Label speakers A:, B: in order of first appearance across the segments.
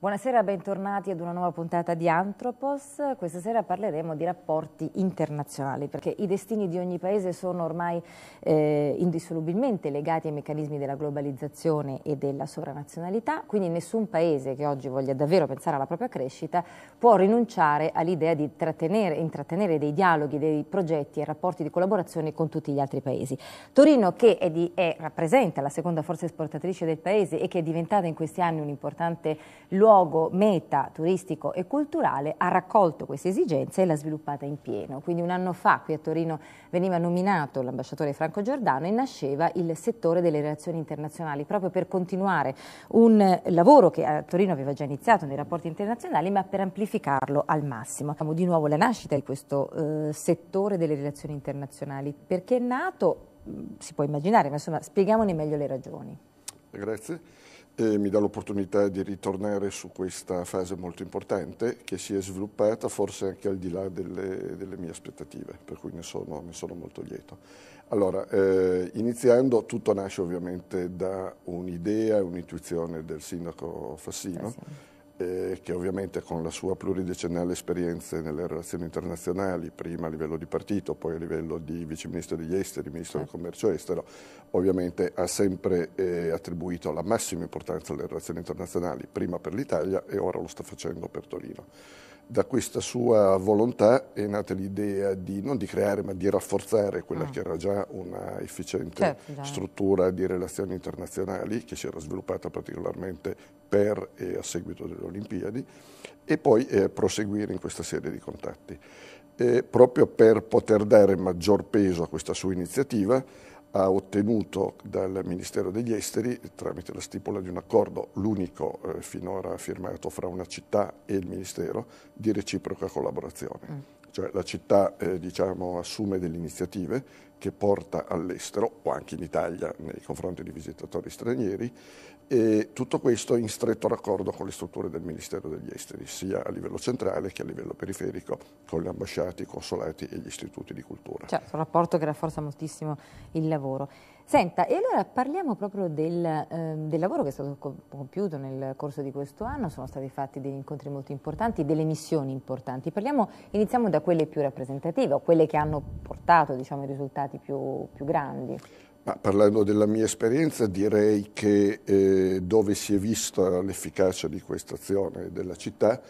A: Buonasera, bentornati ad una nuova puntata di Antropos. Questa sera parleremo di rapporti internazionali, perché i destini di ogni paese sono ormai eh, indissolubilmente legati ai meccanismi della globalizzazione e della sovranazionalità, quindi nessun paese che oggi voglia davvero pensare alla propria crescita può rinunciare all'idea di intrattenere dei dialoghi, dei progetti e rapporti di collaborazione con tutti gli altri paesi. Torino, che è di, è, rappresenta la seconda forza esportatrice del paese e che è diventata in questi anni un importante luogo luogo meta turistico e culturale, ha raccolto queste esigenze e l'ha sviluppata in pieno. Quindi un anno fa qui a Torino veniva nominato l'ambasciatore Franco Giordano e nasceva il settore delle relazioni internazionali, proprio per continuare un lavoro che a Torino aveva già iniziato nei rapporti internazionali, ma per amplificarlo al massimo. Abbiamo di nuovo la nascita di questo eh, settore delle relazioni internazionali, perché è nato, mm, si può immaginare, ma insomma spieghiamone meglio le ragioni.
B: Grazie e mi dà l'opportunità di ritornare su questa fase molto importante che si è sviluppata forse anche al di là delle, delle mie aspettative, per cui ne sono, ne sono molto lieto. Allora, eh, iniziando, tutto nasce ovviamente da un'idea, un'intuizione del sindaco Fassino. Fassino eh, che ovviamente con la sua pluridecennale esperienza nelle relazioni internazionali, prima a livello di partito, poi a livello di viceministro degli esteri, ministro del certo. commercio estero, ovviamente ha sempre eh, attribuito la massima importanza alle relazioni internazionali, prima per l'Italia e ora lo sta facendo per Torino da questa sua volontà è nata l'idea di, non di creare, ma di rafforzare quella ah. che era già una efficiente certo, struttura di relazioni internazionali che si era sviluppata particolarmente per e a seguito delle Olimpiadi e poi eh, proseguire in questa serie di contatti. Eh, proprio per poter dare maggior peso a questa sua iniziativa, ha ottenuto dal Ministero degli Esteri, tramite la stipula di un accordo, l'unico eh, finora firmato fra una città e il Ministero, di reciproca collaborazione. Mm. Cioè la città eh, diciamo, assume delle iniziative che porta all'estero o anche in Italia nei confronti di visitatori stranieri e tutto questo in stretto raccordo con le strutture del Ministero degli Esteri, sia a livello centrale che a livello periferico, con le ambasciate, i consolati e gli istituti di
A: cultura. Certo, un rapporto che rafforza moltissimo il lavoro. Senta, e allora parliamo proprio del, eh, del lavoro che è stato compiuto nel corso di questo anno, sono stati fatti degli incontri molto importanti, delle missioni importanti. Parliamo, iniziamo da quelle più rappresentative, o quelle che hanno portato diciamo, i risultati più, più grandi.
B: Parlando della mia esperienza direi che eh, dove si è vista l'efficacia di questa azione della città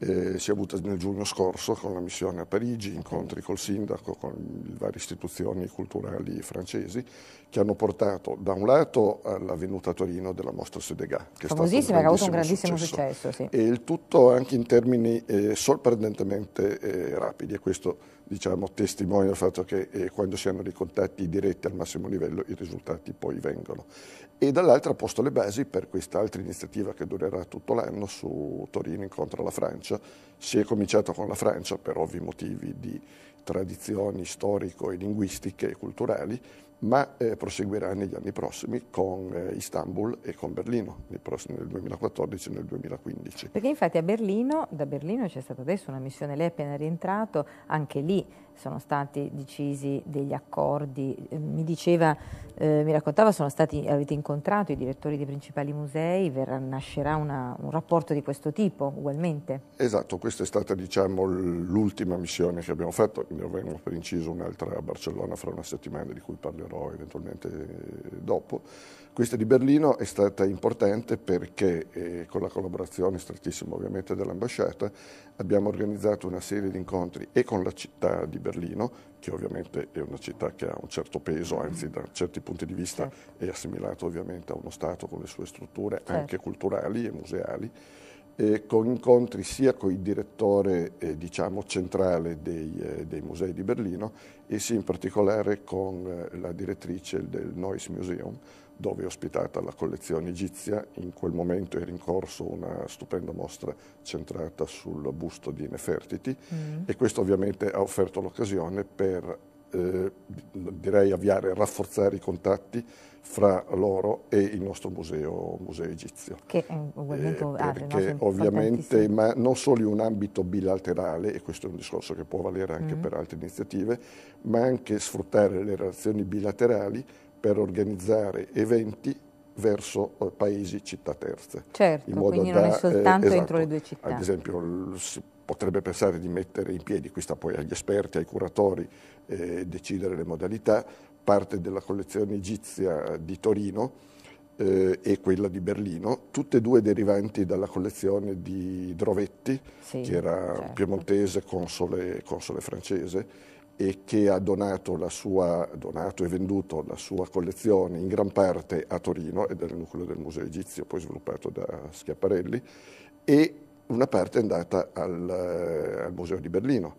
B: eh, si è avuta nel giugno scorso con la missione a Parigi, incontri col sindaco, con le varie istituzioni culturali francesi, che hanno portato da un lato alla venuta a Torino della mostra Sedegat, che famosissima, è stata un grandissimo che ha avuto un grandissimo
A: successo, successo sì.
B: e il tutto anche in termini eh, sorprendentemente eh, rapidi e questo diciamo, testimonia il fatto che eh, quando si hanno dei contatti diretti al massimo livello i risultati poi vengono. E dall'altra ha posto le basi per quest'altra iniziativa che durerà tutto l'anno su Torino incontro alla Francia. Si è cominciato con la Francia per ovvi motivi di tradizioni storico e linguistiche e culturali, ma eh, proseguirà negli anni prossimi con eh, Istanbul e con Berlino, nel, prossimo, nel 2014 e nel 2015.
A: Perché infatti a Berlino, da Berlino c'è stata adesso una missione, lei è appena rientrato, anche lì sono stati decisi degli accordi, eh, mi diceva, eh, mi raccontava, stati, avete incontrato i direttori dei principali musei, verrà, nascerà una, un rapporto di questo tipo ugualmente?
B: Esatto, questa è stata diciamo, l'ultima missione che abbiamo fatto, ne avremo per inciso un'altra a Barcellona fra una settimana di cui parlerò eventualmente eh, dopo. Questa di Berlino è stata importante perché eh, con la collaborazione strettissima ovviamente dell'ambasciata abbiamo organizzato una serie di incontri e con la città di Berlino, Berlino, che ovviamente è una città che ha un certo peso, anzi da certi punti di vista certo. è assimilato ovviamente a uno Stato con le sue strutture certo. anche culturali e museali, e con incontri sia con il direttore eh, diciamo, centrale dei, eh, dei, musei di Berlino e sia in particolare con eh, la direttrice del Neues Museum, dove è ospitata la collezione egizia. In quel momento era in corso una stupenda mostra centrata sul busto di Nefertiti mm. e questo ovviamente ha offerto l'occasione per eh, direi avviare, rafforzare i contatti fra loro e il nostro museo, museo egizio.
A: Che è eh, perché no? ovviamente,
B: ma non solo in un ambito bilaterale, e questo è un discorso che può valere anche mm. per altre iniziative, ma anche sfruttare le relazioni bilaterali per organizzare eventi verso eh, paesi, città terze. Certo, in modo quindi da, non è eh, soltanto eh, esatto, entro le due città. Ad esempio si potrebbe pensare di mettere in piedi, qui sta poi agli esperti, ai curatori, eh, decidere le modalità, parte della collezione egizia di Torino eh, e quella di Berlino, tutte e due derivanti dalla collezione di Drovetti, sì, che era certo. piemontese, console, console francese, e che ha donato, sua, donato, e venduto la sua collezione in gran parte a Torino ed è il nucleo del Museo Egizio, poi sviluppato da Schiaparelli, e una parte è andata al, eh, al Museo di Berlino,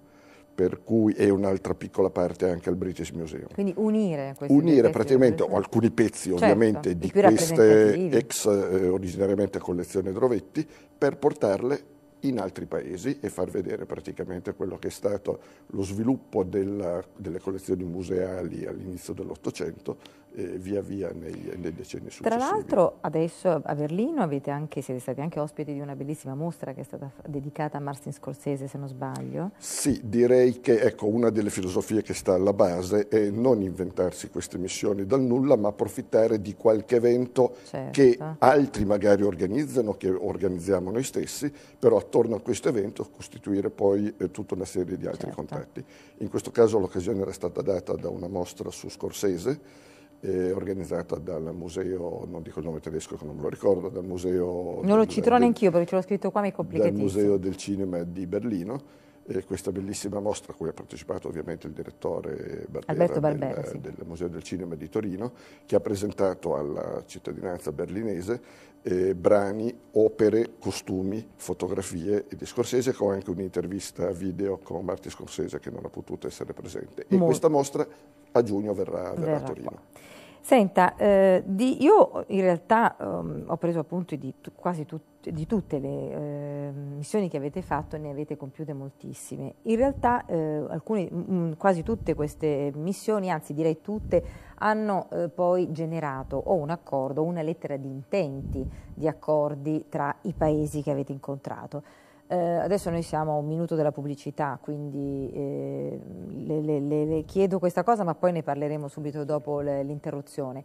B: per cui è un'altra piccola parte anche al British Museum. Quindi
A: unire questi Unire praticamente o
B: alcuni pezzi certo, ovviamente di queste ex eh, originariamente collezione Drovetti per portarle in altri paesi e far vedere praticamente quello che è stato lo sviluppo della, delle collezioni museali all'inizio dell'Ottocento eh, via via nei, nei, decenni successivi. Tra
A: l'altro adesso a Berlino anche, siete stati anche ospiti di una bellissima mostra che è stata dedicata a Martin Scorsese se non sbaglio.
B: Sì, direi che ecco, una delle filosofie che sta alla base è non inventarsi queste missioni dal nulla ma approfittare di qualche evento certo. che altri magari organizzano, che organizziamo noi stessi, però attorno a questo evento costituire poi eh, tutta una serie di altri certo. contatti. In questo caso l'occasione era stata data da una mostra su Scorsese eh, organizzata dal museo, non dico il nome tedesco che non me lo ricordo, dal museo... Non lo citerò neanch'io
A: perché ce l'ho scritto qua, mi è Dal museo
B: del cinema di Berlino, eh, questa bellissima mostra a cui ha partecipato ovviamente il direttore Barbera, Alberto Barbera del, sì. del, Museo del Cinema di Torino, che ha presentato alla cittadinanza berlinese eh, brani, opere, costumi, fotografie di Scorsese, con anche un'intervista video con Marti Scorsese che non ha potuto essere presente. E Molto. questa mostra a giugno verrà, verrà, verrà a Torino.
A: Qua. Senta, eh, di, io in realtà um, ho preso appunti di quasi tut, di tutte le eh, missioni che avete fatto, ne avete compiute moltissime. In realtà eh, alcune, mh, quasi tutte queste missioni, anzi direi tutte, hanno eh, poi generato o un accordo o una lettera di intenti di accordi tra i paesi che avete incontrato. Eh, adesso noi siamo a un minuto della pubblicità, quindi eh, le, le, le, le chiedo questa cosa, ma poi ne parleremo subito dopo l'interruzione.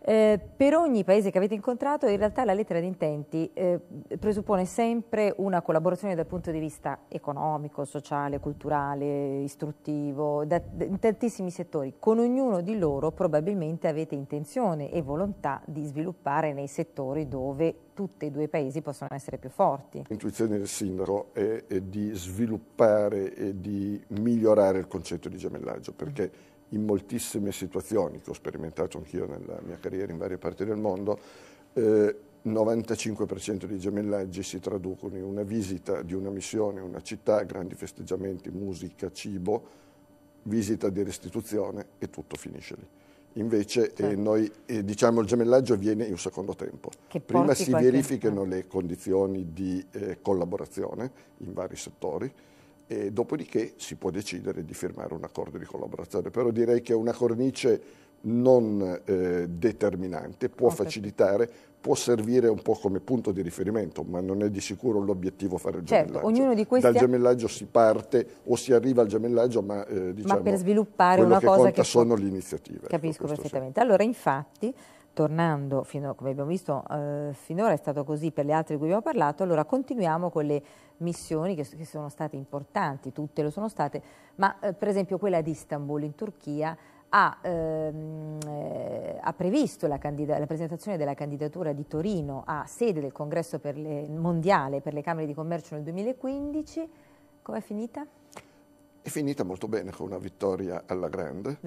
A: Eh, per ogni paese che avete incontrato in realtà la lettera di intenti eh, presuppone sempre una collaborazione dal punto di vista economico, sociale, culturale, istruttivo, da, in tantissimi settori. Con ognuno di loro probabilmente avete intenzione e volontà di sviluppare nei settori dove tutti e due i paesi possono essere più forti.
B: L'intuizione del sindaco è, è, di sviluppare e di migliorare il concetto di gemellaggio perché mm in moltissime situazioni che ho sperimentato anch'io nella mia carriera in varie parti del mondo, eh, 95% dei gemellaggi si traducono in una visita di una missione, una città, grandi festeggiamenti, musica, cibo, visita di restituzione e tutto finisce lì. Invece eh, certo. eh, noi, eh, diciamo, il gemellaggio avviene in un secondo tempo. Che Prima si qualche... verificano eh. le condizioni di eh, collaborazione in vari settori, e dopodiché si può decidere di firmare un accordo di collaborazione, però direi che è una cornice non eh, determinante, può okay. facilitare, può servire un po' come punto di riferimento, ma non è di sicuro l'obiettivo fare il certo,
A: gemellaggio. Questi... Dal
B: gemellaggio si parte o si arriva al gemellaggio, ma, eh, diciamo, ma per diciamo,
A: sviluppare una cosa che sono le iniziative. Capisco perfettamente. Sì. Allora, infatti, tornando, fino, come abbiamo visto eh, finora è stato così per le altre di cui abbiamo parlato, allora continuiamo con le missioni che, che sono state importanti, tutte lo sono state, ma eh, per esempio quella di Istanbul in Turchia ha, ehm, eh, ha previsto la, la, presentazione della candidatura di Torino a sede del congresso per le, mondiale per le Camere di Commercio nel 2015, com'è finita?
B: È finita molto bene con una vittoria alla grande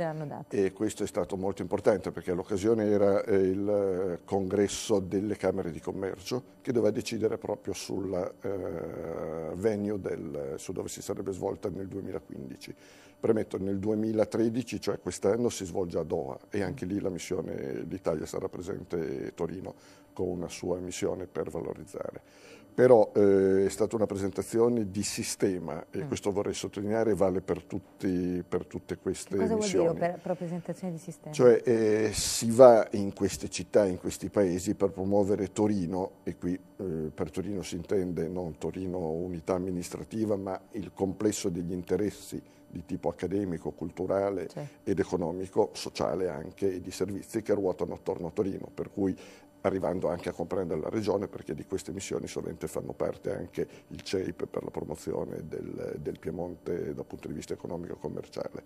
B: e questo è stato molto importante perché l'occasione era eh, il eh, congresso delle Camere di Commercio che doveva decidere proprio sul eh, venue del, su dove si sarebbe svolta nel 2015. Premetto, nel 2013, cioè quest'anno, si svolge a Doha e anche lì la missione, l'Italia sarà presente a eh, Torino con una sua missione per valorizzare però eh, è stata una presentazione di sistema e mm. questo vorrei sottolineare vale per, tutti, per tutte queste cosa missioni. Cosa vuol dire per, per
A: presentazione di sistema? Cioè
B: eh, si va in queste città, in questi paesi per promuovere Torino e qui eh, per Torino si intende non Torino unità amministrativa ma il complesso degli interessi di tipo accademico, culturale cioè. ed economico, sociale anche e di servizi che ruotano attorno a Torino, per cui arrivando anche a comprendere la regione perché di queste missioni sovente fanno parte anche il CEIP per la promozione del, del Piemonte dal punto di vista economico e commerciale.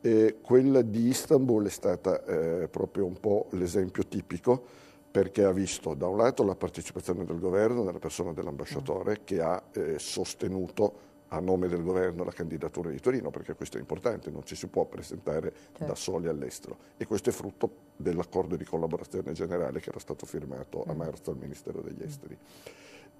B: E quella di Istanbul è stata eh, proprio un po' l'esempio tipico perché ha visto da un lato la partecipazione del governo nella persona dell'ambasciatore che ha eh, sostenuto a nome del governo la candidatura di Torino, perché questo è importante, non ci si può presentare certo. da soli all'estero e questo è frutto dell'accordo di collaborazione generale che era stato firmato a mm. marzo al Ministero degli mm. Esteri.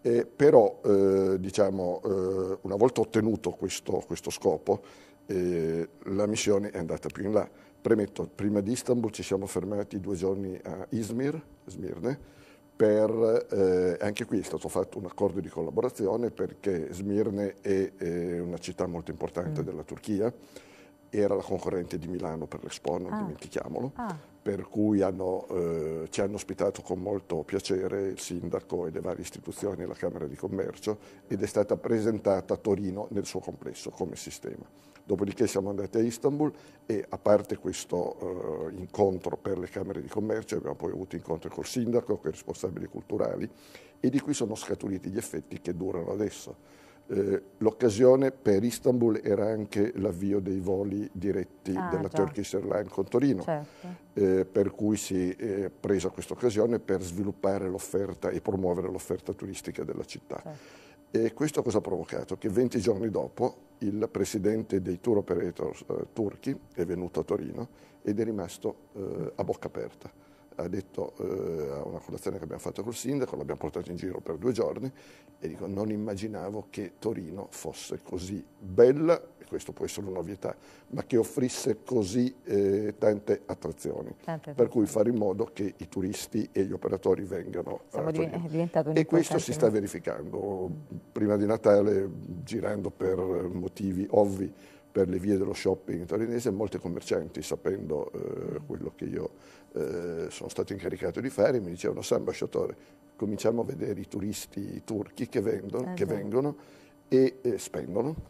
B: Eh, però eh, diciamo, eh, una volta ottenuto questo, questo scopo, eh, la missione è andata più in là. Premetto, prima di Istanbul ci siamo fermati due giorni a Izmir, Smirne, per, eh, anche qui è stato fatto un accordo di collaborazione perché Smirne è, è una città molto importante mm. della Turchia, era la concorrente di Milano per l'Expo, non ah. dimentichiamolo, ah. per cui hanno, eh, ci hanno ospitato con molto piacere il sindaco e le varie istituzioni e la Camera di Commercio ed è stata presentata a Torino nel suo complesso come sistema. Dopodiché siamo andati a Istanbul e a parte questo eh, incontro per le Camere di Commercio abbiamo poi avuto incontri col sindaco, con i responsabili culturali e di qui sono scaturiti gli effetti che durano adesso. Eh, l'occasione per Istanbul era anche l'avvio dei voli diretti ah, della già. Turkish Airlines con Torino, certo. eh, per cui si è presa questa occasione per sviluppare l'offerta e promuovere l'offerta turistica della città. Certo. E questo cosa ha provocato? Che 20 giorni dopo il presidente dei tour operators eh, turchi è venuto a Torino ed è rimasto eh, a bocca aperta ha detto eh, a una colazione che abbiamo fatto col sindaco, l'abbiamo portato in giro per due giorni e dico non immaginavo che Torino fosse così bella, e questo può essere un'ovvietà, ma che offrisse così eh, tante attrazioni. Tante per cui fare in modo che i turisti e gli operatori vengano Siamo a Torino. E questo si sta verificando. Prima di Natale, girando per motivi ovvi, per le vie dello shopping torinese e molte commercianti, sapendo eh, quello che io eh, sono stato incaricato di fare, mi dicevano, sa ambasciatore, cominciamo a vedere i turisti turchi che, vendono, esatto. che vengono e eh,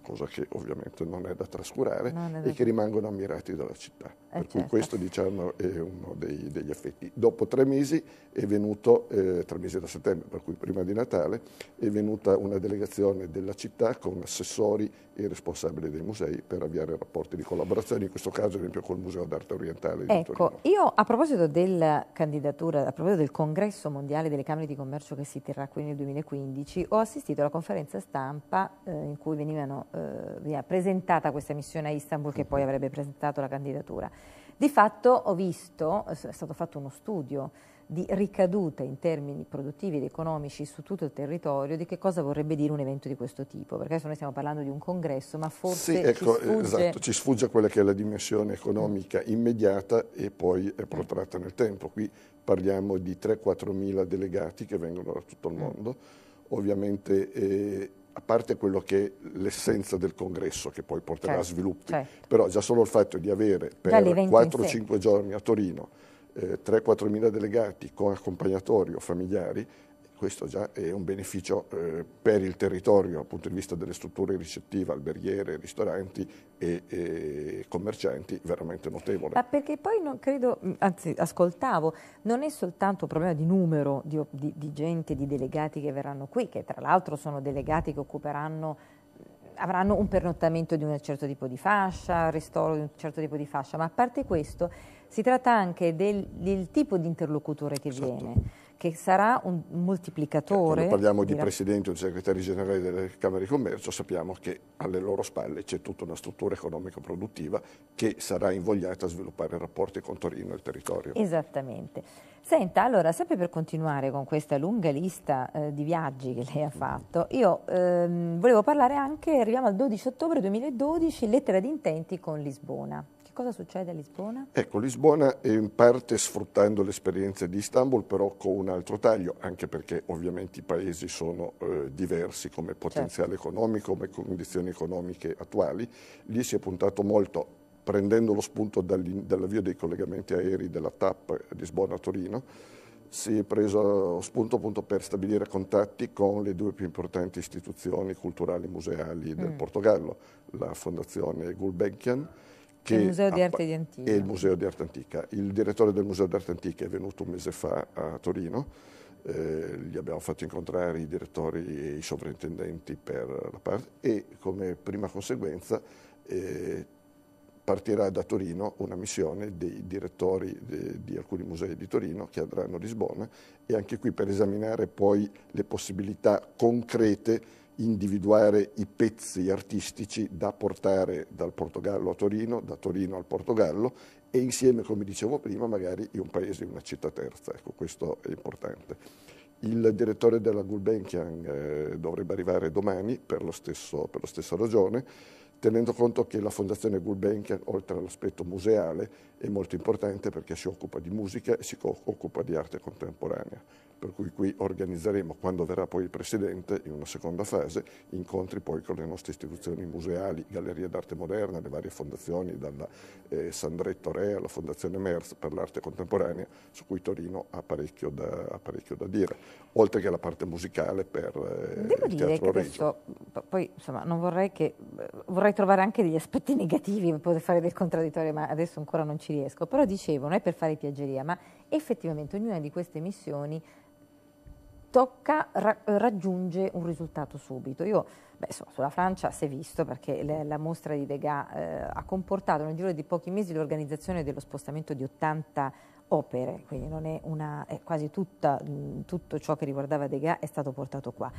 B: cosa che ovviamente non è da trascurare, è da... e che rimangono ammirati dalla città. Eh per certo. cui questo diciamo, è uno dei, degli effetti. Dopo tre mesi è venuto, eh, tre mesi da settembre, per cui prima di Natale, è venuta una delegazione della città con assessori e responsabili dei musei per avviare rapporti di collaborazione, in questo caso ad esempio col Museo d'Arte Orientale. di Ecco,
A: io a proposito della candidatura, a proposito del congresso mondiale delle Camere di Commercio che si terrà qui nel 2015, ho assistito alla conferenza stampa eh, in cui venivano, eh, veniva presentata questa missione a Istanbul che poi mhm. avrebbe presentato la candidatura. Di fatto ho visto, eh, è stato fatto uno studio di ricadute in termini produttivi ed economici su tutto il territorio di che cosa vorrebbe dire un evento di questo tipo, perché adesso noi stiamo parlando di un congresso, ma forse sì, ecco, ci, sfugge... Esatto,
B: ci sfugge quella che è la dimensione economica mm. immediata e poi è mm. protratta nel tempo. Qui parliamo di 3-4 mila delegati che vengono da tutto il mm. mondo, ovviamente eh, a parte quello che è l'essenza del congresso che poi porterà certo, a sviluppi, certo. però già solo il fatto di avere per 4-5 giorni a Torino eh, 3-4 mila delegati con accompagnatori o familiari questo già è un beneficio eh, per il territorio dal punto di vista delle strutture ricettive, alberghiere, ristoranti e, e commercianti veramente notevole. Ma
A: perché poi non credo, mm, anzi ascoltavo, non è soltanto un problema di numero di, di, di gente, di delegati che verranno qui, che tra l'altro sono delegati che occuperanno mm, avranno un pernottamento di un certo tipo di fascia, ristoro di un certo tipo di fascia, ma a parte questo si tratta anche del, del tipo di interlocutore che esatto. viene che sarà un moltiplicatore. Quando parliamo di presidente
B: o di segretari generali delle Camere di Commercio sappiamo che alle loro spalle c'è tutta una struttura economica produttiva che sarà invogliata a sviluppare rapporti con Torino e il territorio.
A: Esattamente. Senta, allora, sempre per continuare con questa lunga lista eh, di viaggi che lei ha mm. fatto, io ehm, volevo parlare anche, arriviamo al 12 ottobre 2012, lettera di intenti con Lisbona cosa succede a Lisbona?
B: Ecco, Lisbona è in parte sfruttando l'esperienza di Istanbul, però con un altro taglio, anche perché ovviamente i paesi sono eh, diversi come certo. potenziale certo. economico, come condizioni economiche attuali. Lì si è puntato molto prendendo lo spunto dall'avvio dei collegamenti aerei della TAP Lisbona-Torino, si è preso spunto appunto per stabilire contatti con le due più importanti istituzioni culturali e museali del mm. Portogallo, la Fondazione Gulbenkian che, il Museo di Arte di Antica. E il Museo di Arte Antica. Il direttore del Museo di Arte Antica è venuto un mese fa a Torino, eh, gli abbiamo fatto incontrare i direttori e i sovrintendenti per la parte e come prima conseguenza eh, partirà da Torino una missione dei direttori de, di alcuni musei di Torino che andranno a Lisbona e anche qui per esaminare poi le possibilità concrete individuare i pezzi artistici da portare dal Portogallo a Torino, da Torino al Portogallo e insieme, come dicevo prima, magari in un paese, in una città terza. Ecco, questo è importante. Il direttore della Gulbenkian eh, dovrebbe arrivare domani per, stesso, per la stessa ragione, tenendo conto che la Fondazione Gulbenkian, oltre all'aspetto museale, è molto importante perché si occupa di musica e si occupa di arte contemporanea. Per cui qui organizzeremo, quando verrà poi il Presidente, in una seconda fase, incontri poi con le nostre istituzioni museali, gallerie d'arte moderna, le varie fondazioni, dalla eh, Sandretto Re alla Fondazione MERS per l'arte contemporanea, su cui Torino ha parecchio da, ha parecchio da dire, oltre che la parte musicale per eh, Devo il dire che adesso,
A: poi insomma, non vorrei che, vorrei trovare anche degli aspetti negativi, poter fare del contraddittorio, ma adesso ancora non ci riesco, però dicevo, non è per fare piaggeria, ma effettivamente ognuna di queste missioni tocca, ra- raggiunge un risultato subito. Io, beh, so, sulla Francia si è visto perché le, la mostra di Degas eh, ha comportato nel giro di pochi mesi l'organizzazione dello spostamento di 80 opere, quindi non è una, è quasi tutta, mh, tutto ciò che riguardava Degas è stato portato qua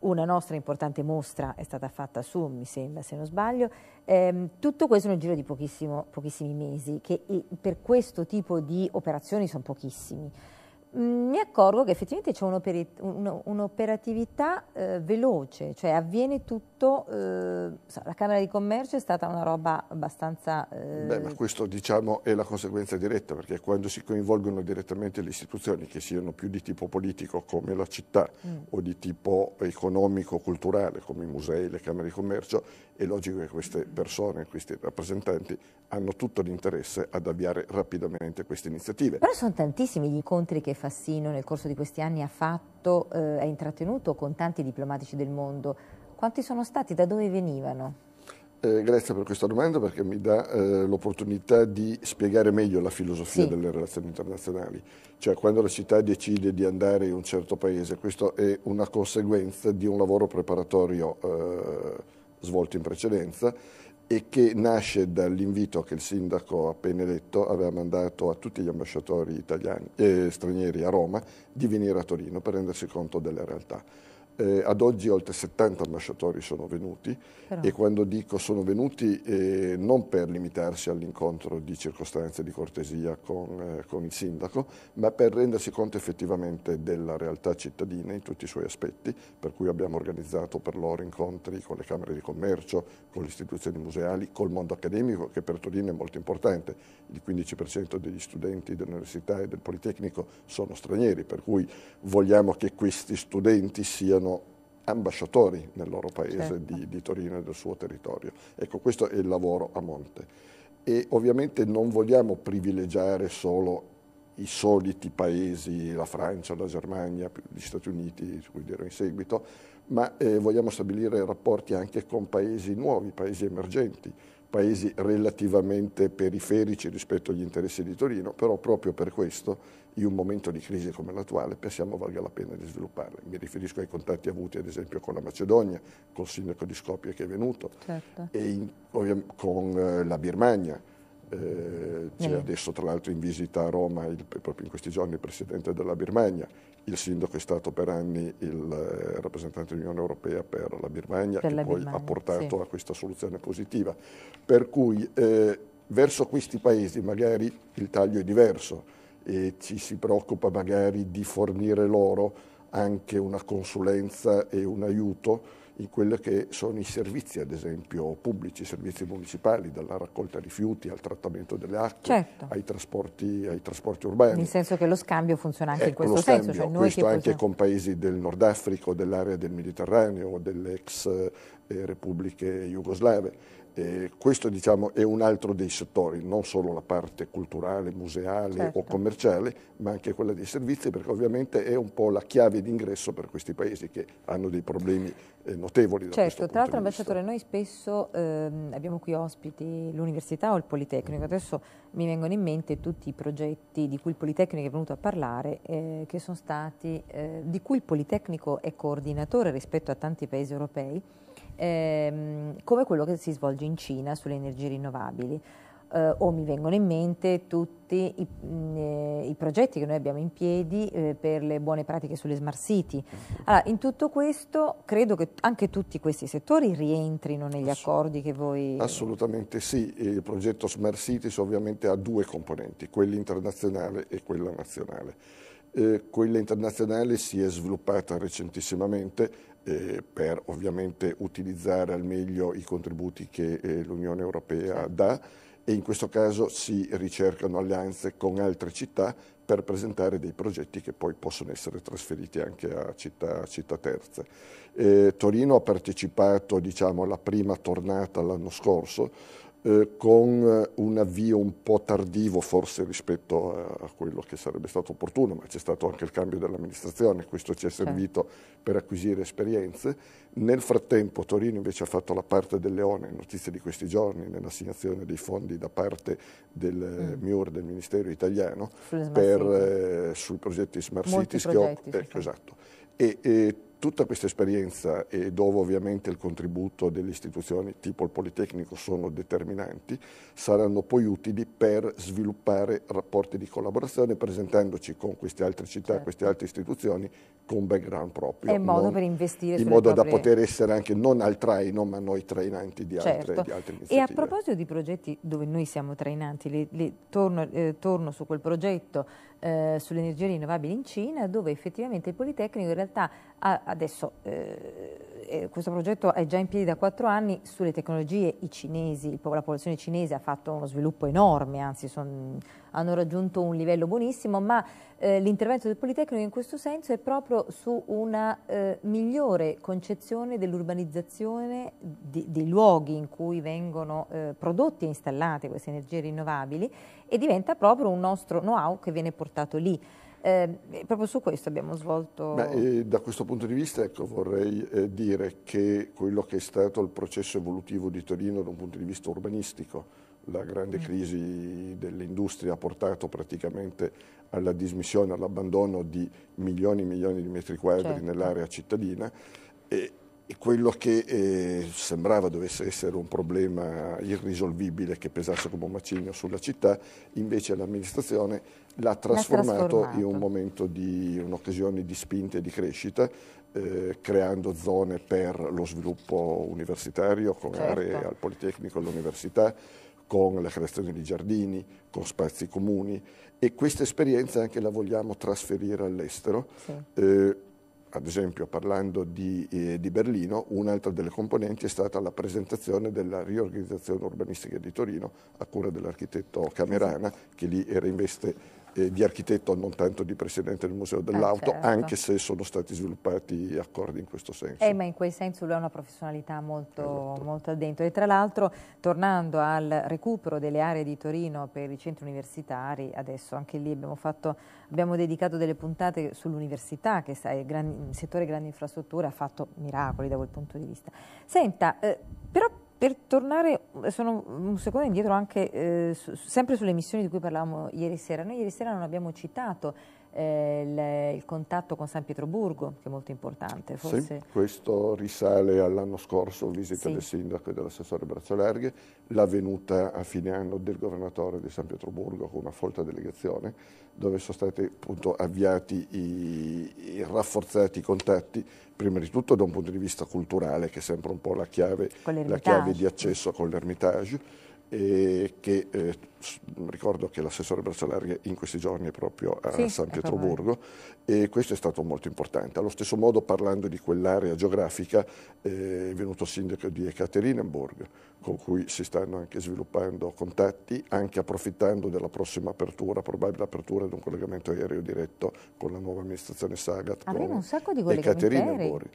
A: una nostra importante mostra è stata fatta su, mi sembra, se non sbaglio, ehm, tutto questo nel giro di pochissimi mesi, che per questo tipo di operazioni sono pochissimi mi accorgo che effettivamente c'è un'operatività eh, veloce, cioè avviene tutto, eh, la Camera di Commercio è stata una roba abbastanza... Eh... Beh, ma
B: questo diciamo è la conseguenza diretta, perché quando si coinvolgono direttamente le istituzioni, che siano più di tipo politico come la città mm. o di tipo economico, culturale come i musei, le Camere di Commercio, è logico che queste persone, questi rappresentanti hanno tutto l'interesse ad avviare rapidamente queste iniziative. Però
A: sono tantissimi gli incontri che Fassino nel corso di questi anni ha fatto, eh, ha intrattenuto con tanti diplomatici del mondo. Quanti sono stati? Da dove venivano?
B: Eh, grazie per questa domanda perché mi dà eh, l'opportunità di spiegare meglio la filosofia sì. delle relazioni internazionali. Cioè quando la città decide di andare in un certo paese, questo è una conseguenza di un lavoro preparatorio eh, svolto in precedenza e che nasce dall'invito che il sindaco appena eletto aveva mandato a tutti gli ambasciatori italiani, eh, stranieri a Roma di venire a Torino per rendersi conto della realtà. Eh, ad oggi oltre 70 ambasciatori sono venuti Però. e quando dico sono venuti eh, non per limitarsi all'incontro di circostanze di cortesia con, eh, con, il sindaco, ma per rendersi conto effettivamente della realtà cittadina in tutti i suoi aspetti, per cui abbiamo organizzato per loro incontri con le Camere di Commercio, con le istituzioni museali, col mondo accademico che per Torino è molto importante, il 15% degli studenti dell'università e del Politecnico sono stranieri, per cui vogliamo che questi studenti siano sono ambasciatori nel loro paese certo. di, di, Torino e del suo territorio. Ecco, questo è il lavoro a monte. E ovviamente non vogliamo privilegiare solo i soliti paesi, la Francia, la Germania, gli Stati Uniti, su cui dirò in seguito, ma eh, vogliamo stabilire rapporti anche con paesi nuovi, paesi emergenti, paesi relativamente periferici rispetto agli interessi di Torino, però proprio per questo in un momento di crisi come l'attuale pensiamo valga la pena di svilupparle. Mi riferisco ai contatti avuti ad esempio con la Macedonia, col sindaco di Skopje che è venuto, certo. e in, con eh, la Birmania. Eh, c'è adesso tra l'altro in visita a Roma il, proprio in questi giorni il presidente della Birmania, il sindaco è stato per anni il eh, rappresentante dell'Unione Europea per la Birmania per che la poi Birmania, ha portato sì. a questa soluzione positiva. Per cui eh, verso questi paesi magari il taglio è diverso, e ci si preoccupa magari di fornire loro anche una consulenza e un aiuto in quelli che sono i servizi, ad esempio pubblici, servizi municipali, dalla raccolta rifiuti al trattamento delle acque, certo. ai, trasporti, ai, trasporti, urbani. Nel
A: senso che lo scambio funziona anche ecco, in questo senso. Scambio, cioè questo anche possiamo...
B: con paesi del Nord Africa dell'area del Mediterraneo delle ex eh, repubbliche jugoslave eh, questo diciamo, è un altro dei settori, non solo la parte culturale, museale certo. o commerciale, ma anche quella dei servizi, perché ovviamente è un po' la chiave d'ingresso per questi paesi che hanno dei problemi eh, notevoli. Certo, tra l'altro ambasciatore,
A: noi spesso ehm, abbiamo qui ospiti l'università o il Politecnico, adesso mi vengono in mente tutti i progetti di cui il Politecnico è venuto a parlare, eh, stati, eh, di cui il Politecnico è coordinatore rispetto a tanti paesi europei, ehm, come quello che si svolge in Cina sulle energie rinnovabili. Eh, o mi vengono in mente tutti i, mh, mm, eh, i progetti che noi abbiamo in piedi eh, per le buone pratiche sulle smart city. Allora, in tutto questo credo che anche tutti questi settori rientrino negli accordi che voi...
B: Assolutamente sì, il progetto Smart Cities ovviamente ha due componenti, quella internazionale e quella nazionale. Eh, quella internazionale si è sviluppata recentissimamente eh, per ovviamente utilizzare al meglio i contributi che eh, l'Unione Europea sì. dà e in questo caso si ricercano alleanze con altre città per presentare dei progetti che poi possono essere trasferiti anche a città, città terze. Eh, Torino ha partecipato diciamo, alla prima tornata l'anno scorso, eh, con eh, un avvio un po' tardivo forse rispetto a, quello che sarebbe stato opportuno, ma c'è stato anche il cambio dell'amministrazione, questo ci è certo. servito certo. per acquisire esperienze. Nel frattempo Torino invece ha fatto la parte del leone, notizie di questi giorni, nell'assegnazione dei fondi da parte del eh, mm. MIUR, del Ministero italiano, per, eh, sui progetti Smart Molti Cities. Progetti, ho, ecco, esatto. E, e Tutta questa esperienza e dove ovviamente il contributo delle istituzioni tipo il Politecnico sono determinanti, saranno poi utili per sviluppare rapporti di collaborazione presentandoci con queste altre città, certo. queste altre istituzioni con background proprio. È un modo non, per investire. In modo proprie... da poter essere anche non al traino ma noi trainanti di, certo. altre, di altre iniziative. E a
A: proposito di progetti dove noi siamo trainanti, le, le, torno, eh, torno su quel progetto eh, sulle energie rinnovabili in Cina dove effettivamente il Politecnico in realtà adesso eh, eh, questo progetto è già in piedi da quattro anni sulle tecnologie, i cinesi, la popolazione cinese ha fatto uno sviluppo enorme, anzi son, hanno raggiunto un livello buonissimo, ma eh, l'intervento del Politecnico in questo senso è proprio su una eh, migliore concezione dell'urbanizzazione dei luoghi in cui vengono eh, prodotte e installate queste energie rinnovabili e diventa proprio un nostro know-how che viene portato lì. Eh, proprio su questo abbiamo svolto... Beh, eh,
B: da questo punto di vista ecco, vorrei eh, dire che quello che è stato il processo evolutivo di Torino da un punto di vista urbanistico, la grande mm. crisi dell'industria ha portato praticamente alla dismissione, all'abbandono di milioni e milioni di metri quadri certo. nell'area cittadina e, quello che eh, sembrava dovesse essere un problema irrisolvibile che pesasse come un macigno sulla città, invece l'amministrazione l'ha trasformato, trasformato, in un momento di un'occasione di spinta e di crescita, eh, creando zone per lo sviluppo universitario, con certo. aree al Politecnico e all'università, con la creazione di giardini, con spazi comuni e questa esperienza anche la vogliamo trasferire all'estero. Sì. Eh, ad esempio parlando di, eh, di, Berlino, un'altra delle componenti è stata la presentazione della riorganizzazione urbanistica di Torino a cura dell'architetto Camerana che lì era in reinveste eh, di architetto, non tanto di presidente del Museo eh, dell'Auto, eh, certo. anche se sono stati sviluppati accordi in questo senso. Eh,
A: ma in quel senso lui ha una professionalità molto, esatto. molto addentro. E tra l'altro, tornando al recupero delle aree di Torino per i centri universitari, adesso anche lì abbiamo, fatto, abbiamo dedicato delle puntate sull'università, che sai, gran, il settore grande infrastrutture ha fatto miracoli da quel punto di vista. Senta, eh, però per tornare, sono un secondo indietro anche, eh, su, sempre sulle missioni di cui parlavamo ieri sera, noi ieri sera non abbiamo citato eh, il, il, contatto con San Pietroburgo, che è molto importante. Forse... Sì,
B: questo risale all'anno scorso, visita sì. del sindaco e dell'assessore Brazzolarghe, la venuta a fine anno del governatore di San Pietroburgo con una folta delegazione, dove sono stati appunto avviati i, i rafforzati contatti, prima di tutto da un punto di vista culturale, che è sempre un po' la chiave, la chiave di accesso con l'Ermitage, e che eh, ricordo che l'assessore Braccialarghe in questi giorni è proprio a sì, San Pietroburgo e questo è stato molto importante. Allo stesso modo parlando di quell'area geografica eh, è venuto sindaco di Ekaterinenburg con cui si stanno anche sviluppando contatti, anche approfittando della prossima apertura, probabile apertura di un collegamento aereo diretto con la nuova amministrazione Sagat. Avremo un sacco di Ekaterinenburg.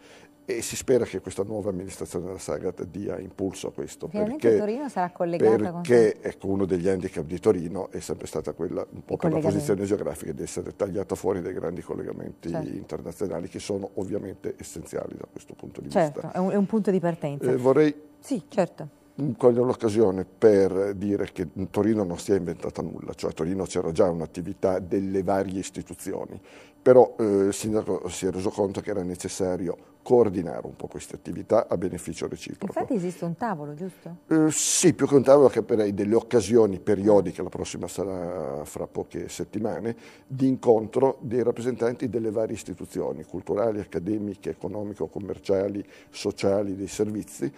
B: E si spera che questa nuova amministrazione della Sagat dia impulso a questo. Finalmente Torino
A: sarà collegata che
B: ecco, uno degli handicap di Torino è sempre stata quella, un po' per la posizione geografica, di essere tagliata fuori dai grandi collegamenti certo. internazionali che sono ovviamente essenziali da questo punto di certo, vista.
A: Certo, è, è, un punto di partenza. Eh, vorrei sì, certo.
B: Mm, cogliere l'occasione per dire che Torino non si è inventata nulla, cioè a Torino c'era già un'attività delle varie istituzioni però eh, il sindaco si è reso conto che era necessario coordinare un po' queste attività a beneficio reciproco.
A: Infatti esiste un tavolo, giusto?
B: Eh, sì, più che un tavolo capirei delle occasioni periodiche, la prossima sarà fra poche settimane, di incontro dei rappresentanti delle varie istituzioni culturali, accademiche, economico-commerciali, sociali, dei servizi,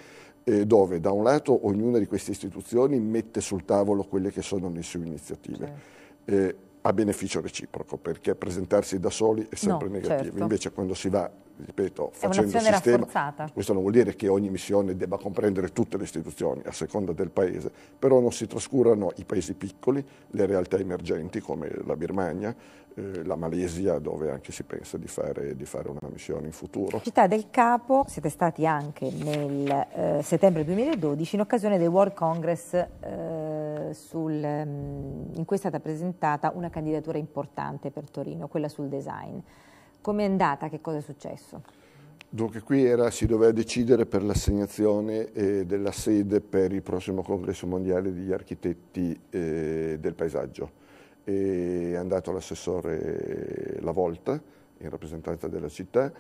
B: eh, dove da un lato ognuna di queste istituzioni mette sul tavolo quelle che sono le sue iniziative. Certo. Eh, a beneficio reciproco, perché presentarsi da soli è sempre no, negativo. Certo. Invece quando si va, ripeto, facendo sistema, rafforzata. questo non vuol dire che ogni missione debba comprendere tutte le istituzioni, a seconda del paese, però non si trascurano i paesi piccoli, le realtà emergenti come la Birmania, eh, la Malesia dove anche si pensa di fare, di fare, una missione in futuro. Città
A: del Capo, siete stati anche nel eh, settembre 2012 in occasione del World Congress eh, sul, mm, in cui è stata presentata una candidatura importante per Torino, quella sul design. Come è andata? Che cosa è successo?
B: Dunque qui era, si doveva decidere per l'assegnazione eh, della sede per il prossimo congresso mondiale degli architetti eh, del paesaggio è andato l'assessore La Volta in rappresentanza della città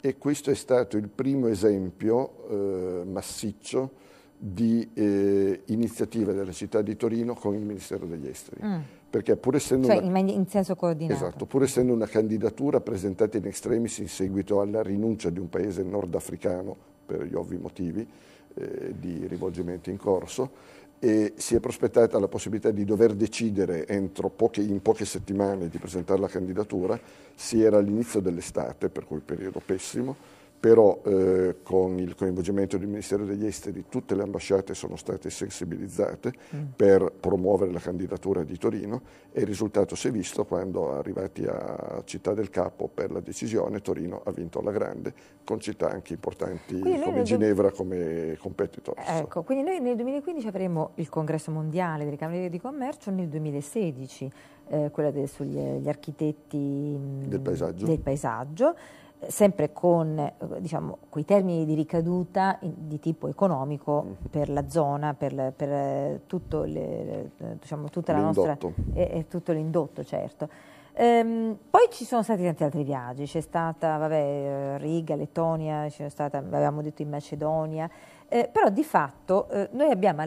B: e questo è stato il primo esempio eh, massiccio di eh, iniziativa della città di Torino con il Ministero degli Esteri. Mm. Perché pur essendo, cioè, una,
A: in esatto,
B: pur essendo una candidatura presentata in extremis in seguito alla rinuncia di un paese nordafricano per gli ovvi motivi eh, di rivolgimenti in corso, e si è prospettata la possibilità di dover decidere poche, in poche settimane di presentare la candidatura, si era all'inizio dell'estate, per cui periodo pessimo, però eh, con il coinvolgimento del Ministero degli Esteri tutte le ambasciate sono state sensibilizzate mm. per promuovere la candidatura di Torino e il risultato si è visto quando arrivati a Città del Capo per la decisione Torino ha vinto alla grande con città anche importanti come Ginevra come competitor.
A: Ecco, quindi noi nel 2015 avremo il congresso mondiale delle Camere di Commercio, nel 2016 eh, quella del, sugli eh, architetti mm, del paesaggio, del paesaggio sempre con eh, diciamo, quei termini di ricaduta di tipo economico mhm. per la zona, per, per eh, tutto, le, eh, diciamo, nostra, e, e tutto l'indotto, certo. Ehm, poi ci sono stati tanti altri viaggi, c'è stata vabbè, Riga, Lettonia, c'è stata, avevamo detto in Macedonia, eh, però di fatto eh, noi abbiamo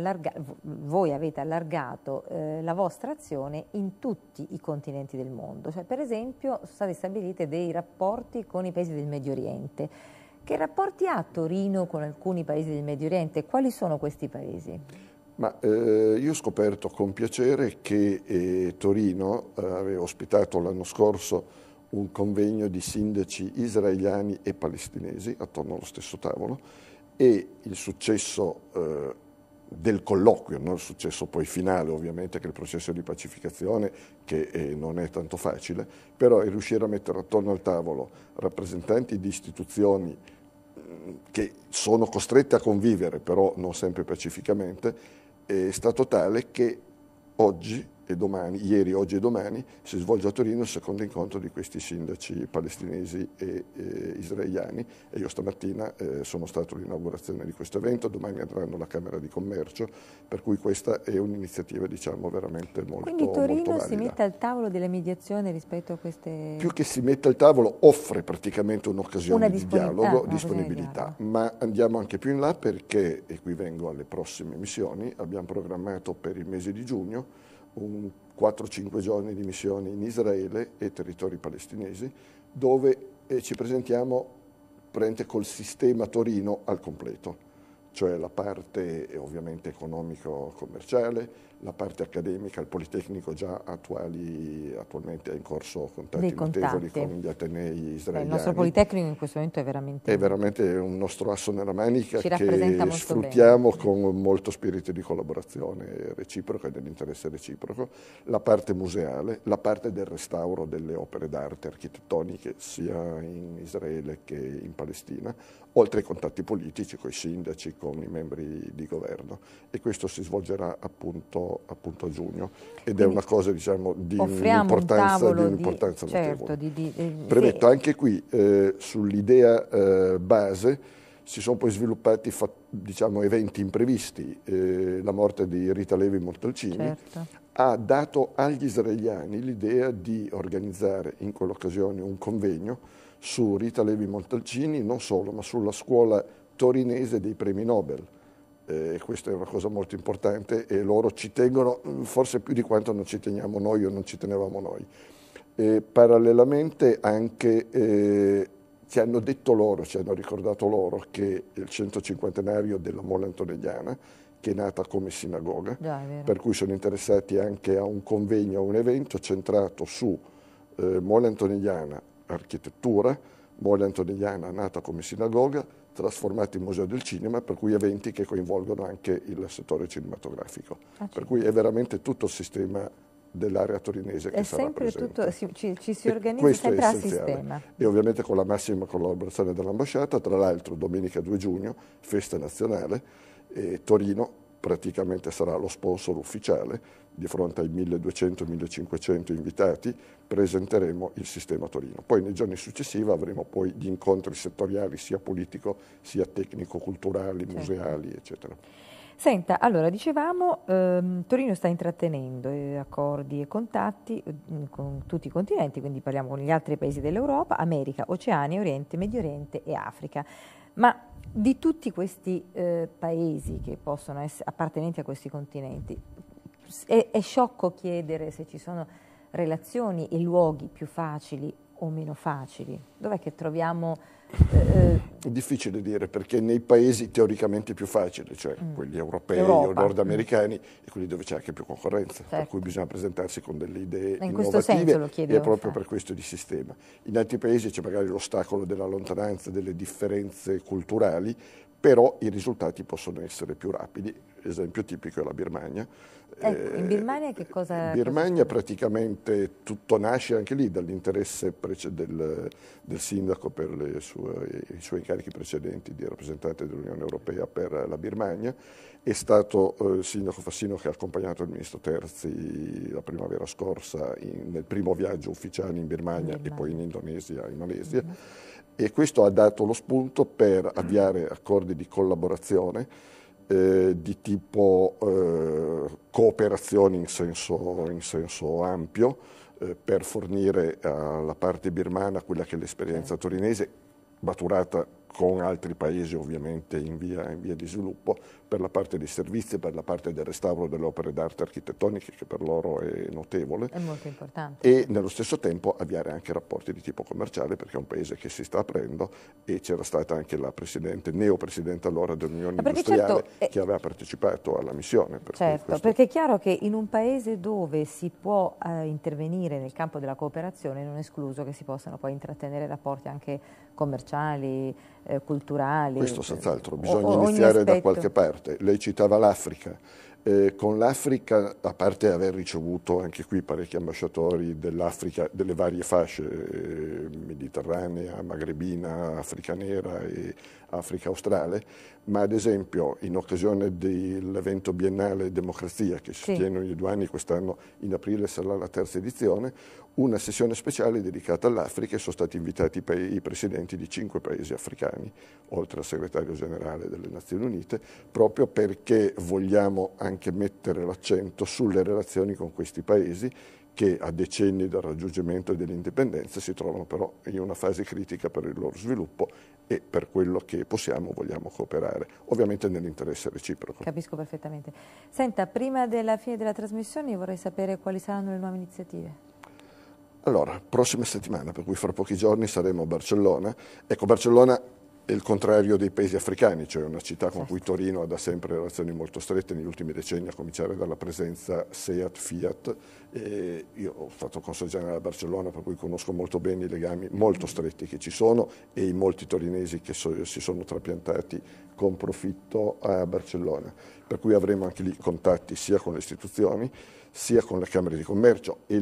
A: voi avete allargato eh, la vostra azione in tutti i continenti del mondo, cioè per esempio sono stati stabiliti dei rapporti con i paesi del Medio Oriente. Che rapporti ha Torino con alcuni paesi del Medio Oriente? Quali sono questi paesi?
B: Ma, eh, io ho scoperto con piacere che eh, Torino eh, aveva ospitato l'anno scorso un convegno di sindaci israeliani e palestinesi attorno allo stesso tavolo e il successo eh, del colloquio, non il successo poi finale ovviamente che è il processo di pacificazione che eh, non è tanto facile, però è riuscire a mettere attorno al tavolo rappresentanti di istituzioni che sono costrette a convivere, però non sempre pacificamente, è stato tale che oggi che domani, ieri, oggi e domani si svolge a Torino il secondo incontro di questi sindaci palestinesi e, e israeliani e io stamattina eh, sono stato all'inaugurazione di questo evento, domani andranno alla Camera di Commercio, per cui questa è un'iniziativa diciamo veramente molto Quindi Torino si mette
A: al tavolo della mediazione rispetto a queste... Più
B: che si mette al tavolo offre praticamente un'occasione di dialogo, disponibilità, ma andiamo anche più in là perché, e qui vengo alle prossime missioni, abbiamo programmato per il mese di giugno un 4-5 giorni di missione in Israele e territori palestinesi, dove eh, ci presentiamo prende col sistema Torino al completo, cioè la parte ovviamente economico-commerciale, la parte accademica, il Politecnico già attuali, attualmente è in corso contatti, notevoli con gli Atenei israeliani. il nostro Politecnico in questo momento è veramente... È veramente un nostro asso nella manica che sfruttiamo bene. con molto spirito di collaborazione reciproca e dell'interesse reciproco. La parte museale, la parte del restauro delle opere d'arte architettoniche sia in Israele che in Palestina, oltre ai contatti politici con i sindaci, con i membri di governo e questo si svolgerà appunto appunto, a giugno ed Quindi è una cosa diciamo, di un'importanza, un di, un'importanza di, certo, di, di Premetto anche qui eh, sull'idea eh, base si sono poi sviluppati diciamo, eventi imprevisti, eh, la morte di Rita Levi Montalcini certo. ha dato agli israeliani l'idea di organizzare in quell'occasione un convegno su Rita Levi Montalcini, non solo, ma sulla scuola torinese dei premi Nobel eh, questa è una cosa molto importante e loro ci tengono mm, forse più di quanto non ci teniamo noi o non ci tenevamo noi. E parallelamente anche eh, ci hanno detto loro, ci hanno ricordato loro che il 150 della Mole Antonelliana, che è nata come sinagoga, Già, per cui sono interessati anche a un convegno, a un evento centrato su eh, Mole Antonelliana, architettura, Mole Antonelliana nata come sinagoga, trasformato in museo del cinema, per cui eventi che coinvolgono anche il settore cinematografico. Ah, per cui è veramente tutto il sistema dell'area torinese che è sarà presente.
A: Tutto, ci, ci, si organizza sempre a sistema.
B: E ovviamente con la massima collaborazione dell'ambasciata, tra l'altro domenica 2 giugno, festa nazionale, Torino praticamente sarà lo sponsor ufficiale di fronte ai 1200-1500 invitati, presenteremo il sistema Torino. Poi nei giorni successivi avremo poi gli incontri settoriali sia politico sia tecnico-culturali, certo. museali,
A: eccetera. Senta, allora dicevamo, ehm, Torino sta intrattenendo eh, accordi e contatti eh, con tutti i continenti, quindi parliamo con gli altri paesi dell'Europa, America, Oceania, Oriente, Medio Oriente e Africa. Ma di tutti questi eh, paesi che possono essere appartenenti a questi continenti, è, è sciocco chiedere se ci sono relazioni e luoghi più facili o meno facili? Dov'è che troviamo... Eh,
B: eh è difficile dire perché nei paesi teoricamente più facili, cioè mm. quelli europei Europa. o nordamericani, mm. e quelli dove c'è anche più concorrenza, certo. per cui bisogna presentarsi con delle idee in innovative e proprio fare. Eh. per questo di sistema. In altri paesi c'è magari l'ostacolo della lontananza, delle differenze culturali, però i risultati possono essere più rapidi esempio tipico è la Birmania. Ecco, in eh, Birmania
A: che cosa... In Birmania
B: praticamente tutto nasce anche lì dall'interesse del, del, sindaco per sue, i suoi incarichi precedenti di rappresentante dell'Unione Europea per la Birmania. È stato eh, il sindaco Fassino che ha accompagnato il ministro Terzi la primavera scorsa in, nel primo viaggio ufficiale in Birmania, Birmania. e poi in Indonesia, in Malesia. Mm -hmm. E questo ha dato lo spunto per mm. avviare accordi di collaborazione eh, di tipo eh, cooperazione in senso, in senso ampio eh, per fornire alla parte birmana quella che è l'esperienza torinese maturata con altri paesi ovviamente in via, in via, di sviluppo per la parte dei servizi, per la parte del restauro delle opere d'arte architettoniche che per loro è notevole. È molto importante. E nello stesso tempo avviare anche rapporti di tipo commerciale perché è un paese che si sta aprendo e c'era stata anche la presidente, neopresidente allora dell'Unione Industriale certo, eh, che aveva partecipato alla missione. Per certo, questo...
A: perché è chiaro che in un paese dove si può eh, intervenire nel campo della cooperazione non è escluso che si possano poi intrattenere rapporti anche commerciali, eh, culturali. Questo senz'altro, bisogna o, iniziare da qualche
B: parte. Lei citava l'Africa. Eh, con l'Africa, a parte aver ricevuto anche qui parecchi ambasciatori dell'Africa, delle varie fasce, eh, mediterranea, magrebina, africa nera e Africa australe, ma ad esempio in occasione dell'evento biennale Democrazia che si sì. tiene ogni due anni, quest'anno in aprile sarà la terza edizione, una sessione speciale dedicata all'Africa e sono stati invitati i presidenti di cinque paesi africani, oltre al segretario generale delle Nazioni Unite, proprio perché vogliamo anche mettere l'accento sulle relazioni con questi paesi che a decenni dal raggiungimento dell'indipendenza si trovano però in una fase critica per il loro sviluppo e per quello che possiamo vogliamo cooperare, ovviamente nell'interesse reciproco.
A: Capisco perfettamente. Senta, prima della fine della trasmissione vorrei sapere quali saranno le nuove iniziative.
B: Allora, prossima settimana, per cui fra pochi giorni saremo a Barcellona. Ecco, Barcellona è il contrario dei paesi africani, cioè una città con certo. cui Torino ha da sempre relazioni molto strette negli ultimi decenni, a cominciare dalla presenza Seat, Fiat. E io ho fatto consul generale a Barcellona, per cui conosco molto bene i legami molto mm. stretti che ci sono e i molti torinesi che so, si sono trapiantati con profitto a Barcellona. Per cui avremo anche lì contatti sia con le istituzioni, sia con le Camere di Commercio e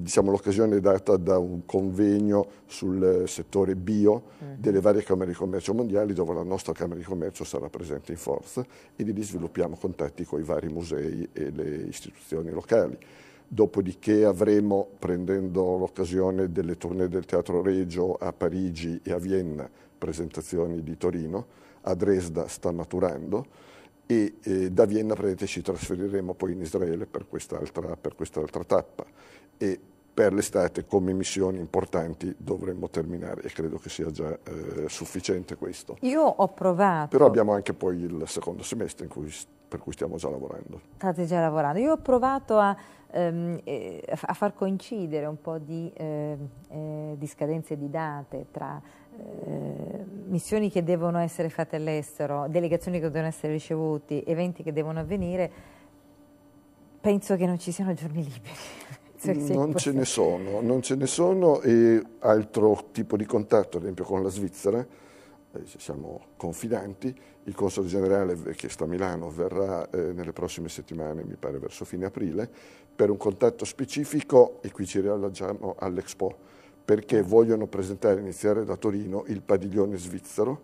B: diciamo, l'occasione è data da un convegno sul settore bio mm. delle varie Camere di Commercio mondiali dove la nostra Camera di Commercio sarà presente in forza e lì sviluppiamo contatti con i vari musei e le istituzioni locali. Dopodiché avremo, prendendo l'occasione delle tournée del Teatro Regio a Parigi e a Vienna, presentazioni di Torino, a Dresda sta maturando, e eh, da Vienna praticamente ci trasferiremo poi in Israele per quest'altra, per quest'altra tappa e per l'estate come missioni importanti dovremmo terminare e credo che sia già eh, sufficiente questo.
A: Io ho provato. Però abbiamo
B: anche poi il secondo semestre cui, per cui stiamo già lavorando.
A: State già lavorando. Io ho provato a, ehm, eh, a far coincidere un po' di, ehm, eh, di scadenze di date tra eh, missioni che devono essere fatte all'estero, delegazioni che devono essere ricevute, eventi che devono avvenire, penso che non ci siano giorni liberi. Non ce
B: ne sono, non ce ne sono e altro tipo di contatto, ad esempio con la Svizzera, eh, siamo confidanti, il Console Generale che sta a Milano verrà eh, nelle prossime settimane, mi pare verso fine aprile, per un contatto specifico e qui ci riallacciamo all'Expo perché vogliono presentare, iniziare da Torino, il padiglione svizzero,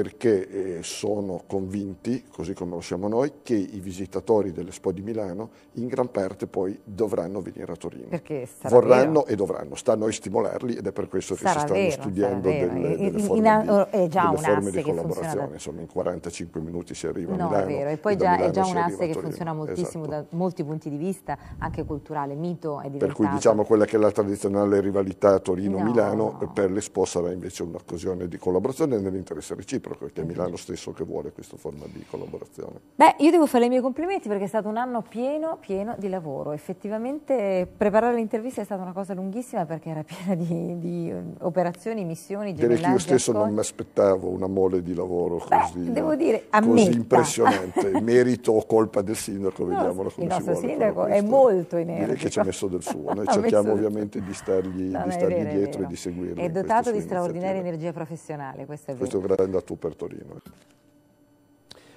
B: perché eh, sono convinti, così come lo siamo noi, che i visitatori dell'Expo di Milano in gran parte poi dovranno venire a Torino. Perché Vorranno vero. e dovranno, sta a noi stimolarli ed è per questo che sarà si stanno vero, studiando delle, delle, forme in, in, di, è già delle forme di collaborazione. Insomma, in 45 minuti si arriva no, a Milano. No, è vero, e poi già, è già un asse che funziona moltissimo
A: esatto. da molti punti di vista, anche culturale, mito è diventato. Per cui diciamo
B: quella che è la tradizionale rivalità Torino-Milano, no, no. per l'Expo sarà invece un'occasione di collaborazione nell'interesse reciproco reciproco, perché è Milano stesso che vuole questa forma di collaborazione.
A: Beh, io devo fare i miei complimenti perché è stato un anno pieno, pieno di lavoro. Effettivamente preparare l'intervista è stata una cosa lunghissima perché era piena di, di eh, operazioni, missioni, gemellaggi. Direi che io stesso
B: non mi aspettavo una mole di lavoro così, Beh, devo dire, eh, così impressionante. Merito o colpa del sindaco, no, vediamolo come si vuole. Il nostro sindaco è
A: molto energico. Direi
B: che ci ha messo del suo. Noi cerchiamo ovviamente di stargli, no, di stargli vero, dietro e di seguirlo. È dotato di straordinaria
A: energia professionale, questo è vero. Questo è
B: un grande attore tu per Torino.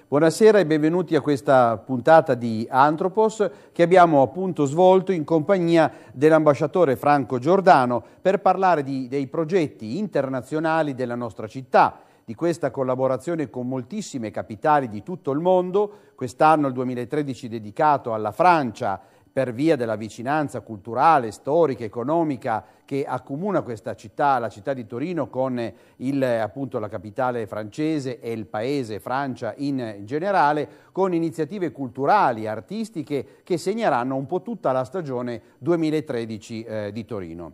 C: Buonasera e benvenuti a questa puntata di Antropos che abbiamo appunto svolto in compagnia dell'ambasciatore Franco Giordano per parlare di, dei progetti internazionali della nostra città, di questa collaborazione con moltissime capitali di tutto il mondo, quest'anno il 2013 dedicato alla Francia, per via della vicinanza culturale, storica, economica che accomuna questa città, la città di Torino, con il, appunto, la capitale francese e il paese Francia in generale, con iniziative culturali, artistiche che segneranno un po' tutta la stagione 2013 eh, di Torino.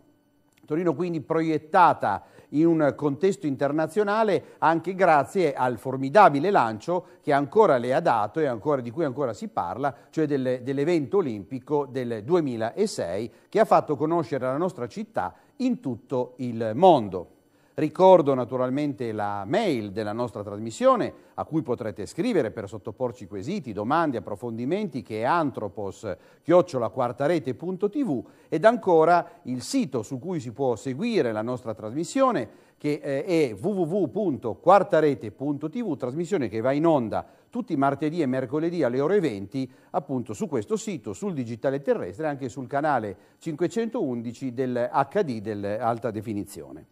C: Torino quindi proiettata in un contesto internazionale anche grazie al formidabile lancio che ancora le ha dato e ancora, di cui ancora si parla, cioè del, dell'evento olimpico del 2006 che ha fatto conoscere la nostra città in tutto il mondo. Ricordo naturalmente la mail della nostra trasmissione a cui potrete scrivere per sottoporci quesiti, domande, approfondimenti che è antropos-quartarete.tv ed ancora il sito su cui si può seguire la nostra trasmissione che eh, è www.quartarete.tv, trasmissione che va in onda tutti i martedì e mercoledì alle ore 20, appunto su questo sito, sul digitale terrestre e anche sul canale 511 del HD dell'alta definizione.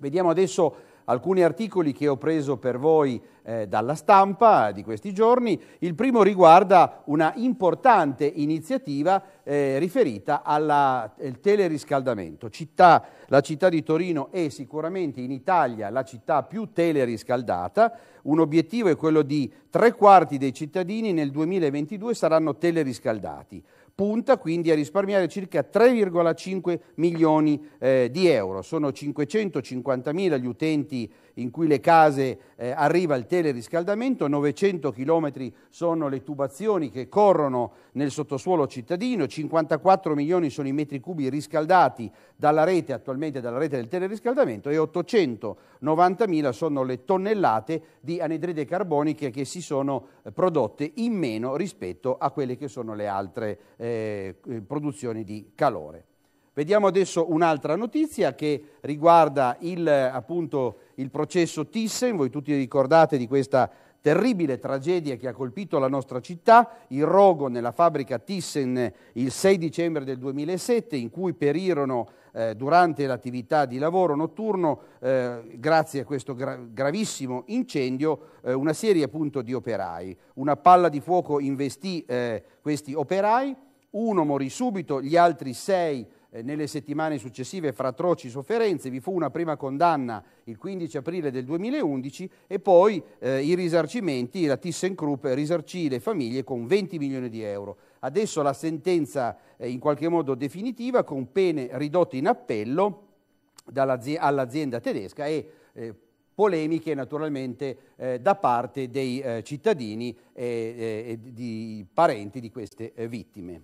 C: Vediamo adesso alcuni articoli che ho preso per voi eh, dalla stampa di questi giorni. Il primo riguarda una importante iniziativa eh, riferita al teleriscaldamento. Città, la città di Torino è sicuramente in Italia la città più teleriscaldata. Un obiettivo è quello di tre quarti dei cittadini nel 2022 saranno teleriscaldati punta quindi a risparmiare circa 3,5 milioni eh, di euro. Sono 550 mila gli utenti in cui le case eh, arriva il teleriscaldamento, 900 km sono le tubazioni che corrono nel sottosuolo cittadino, 54 milioni sono i metri cubi riscaldati dalla rete, attualmente dalla rete del teleriscaldamento e 890 mila sono le tonnellate di anidride carboniche che si sono eh, prodotte in meno rispetto a quelle che sono le altre eh, produzioni di calore. Vediamo adesso un'altra notizia che riguarda il, appunto, il processo Thyssen, voi tutti ricordate di questa terribile tragedia che ha colpito la nostra città, il rogo nella fabbrica Thyssen il 6 dicembre del 2007 in cui perirono eh, durante l'attività di lavoro notturno, eh, grazie a questo gra gravissimo incendio, eh, una serie appunto di operai. Una palla di fuoco investì eh, questi operai, uno morì subito, gli altri sei eh, nelle settimane successive fra atroci sofferenze, vi fu una prima condanna il 15 aprile del 2011 e poi eh, i risarcimenti, la ThyssenKrupp risarcì le famiglie con 20 milioni di euro. Adesso la sentenza è eh, in qualche modo definitiva con pene ridotte in appello all'azienda tedesca e eh, polemiche naturalmente eh, da parte dei eh, cittadini e, e, di parenti di queste eh, vittime.